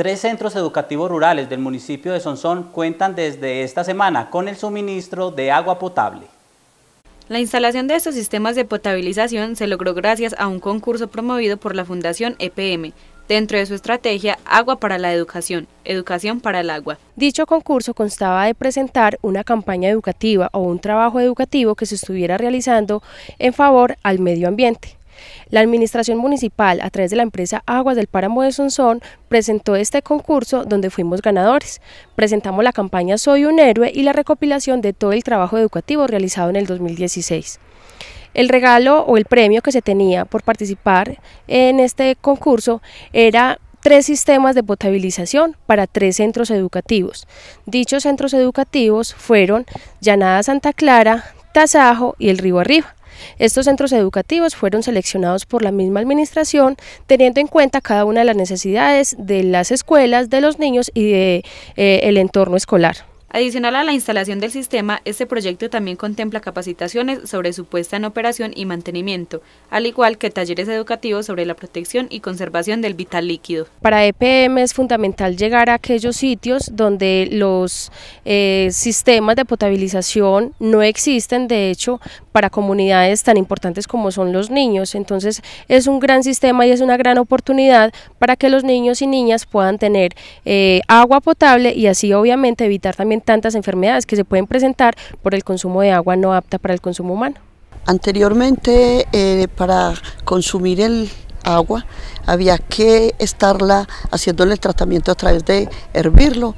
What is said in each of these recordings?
Tres centros educativos rurales del municipio de Sonsón cuentan desde esta semana con el suministro de agua potable. La instalación de estos sistemas de potabilización se logró gracias a un concurso promovido por la Fundación EPM, dentro de su estrategia Agua para la Educación, Educación para el Agua. Dicho concurso constaba de presentar una campaña educativa o un trabajo educativo que se estuviera realizando en favor al medio ambiente. La Administración Municipal, a través de la empresa Aguas del Páramo de Sonsón, presentó este concurso donde fuimos ganadores. Presentamos la campaña Soy un héroe y la recopilación de todo el trabajo educativo realizado en el 2016. El regalo o el premio que se tenía por participar en este concurso era tres sistemas de potabilización para tres centros educativos. Dichos centros educativos fueron Llanada Santa Clara, Tasajo y el Río Arriba. Estos centros educativos fueron seleccionados por la misma administración teniendo en cuenta cada una de las necesidades de las escuelas, de los niños y del de, eh, entorno escolar. Adicional a la instalación del sistema, este proyecto también contempla capacitaciones sobre su puesta en operación y mantenimiento, al igual que talleres educativos sobre la protección y conservación del vital líquido. Para EPM es fundamental llegar a aquellos sitios donde los eh, sistemas de potabilización no existen, de hecho, para comunidades tan importantes como son los niños. Entonces es un gran sistema y es una gran oportunidad para que los niños y niñas puedan tener eh, agua potable y así obviamente evitar también tantas enfermedades que se pueden presentar por el consumo de agua no apta para el consumo humano. Anteriormente, eh, para consumir el agua, había que estarla haciéndole el tratamiento a través de hervirlo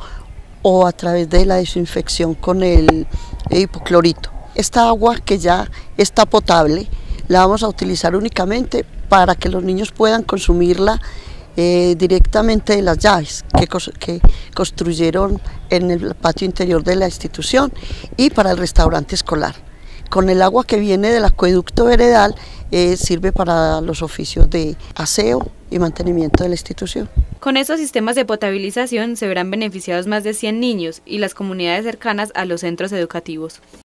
o a través de la desinfección con el hipoclorito. Esta agua que ya está potable, la vamos a utilizar únicamente para que los niños puedan consumirla eh, directamente de las llaves que, construyeron en el patio interior de la institución y para el restaurante escolar. Con el agua que viene del acueducto veredal eh, sirve para los oficios de aseo y mantenimiento de la institución. Con estos sistemas de potabilización se verán beneficiados más de 100 niños y las comunidades cercanas a los centros educativos.